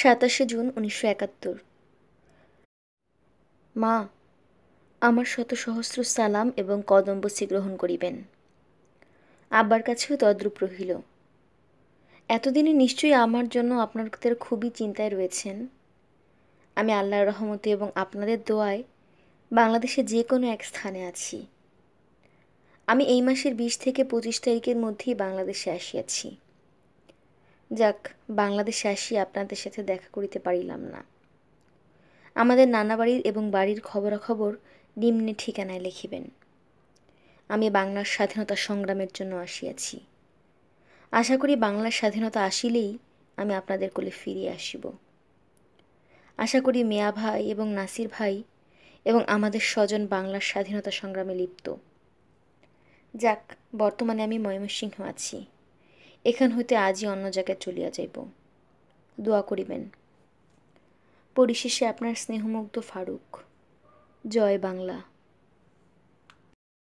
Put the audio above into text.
সাতাশে জুন উনিশশো একাত্তর মা আমার শত সহস্র সালাম এবং কদম্বসি গ্রহণ করিবেন আব্বার কাছেও তদ্রূপ রহিল এতদিনে নিশ্চয়ই আমার জন্য আপনাদের খুবই চিন্তায় রয়েছেন আমি আল্লাহর রহমতে এবং আপনাদের দোয়ায় বাংলাদেশে যে কোনো এক স্থানে আছি আমি এই মাসের বিশ থেকে পঁচিশ তারিখের মধ্যেই বাংলাদেশে আসিয়াছি যাক বাংলাদেশে আসি আপনাদের সাথে দেখা করিতে পারিলাম না আমাদের নানা বাড়ির এবং বাড়ির খবরাখবর নিম্নে ঠিকানায় লিখিবেন আমি বাংলার স্বাধীনতা সংগ্রামের জন্য আসিয়াছি আশা করি বাংলার স্বাধীনতা আসিলেই আমি আপনাদের কোলে ফিরিয়ে আসিব আশা করি মেয়া ভাই এবং নাসির ভাই এবং আমাদের স্বজন বাংলার স্বাধীনতা সংগ্রামে লিপ্ত যাক বর্তমানে আমি ময়মনসিংহ আছি এখান হইতে আজই অন্য জায়গায় চলিয়া যাইব দোয়া করিবেন পরিশেষে আপনার স্নেহমুগ্ধ ফারুক জয় বাংলা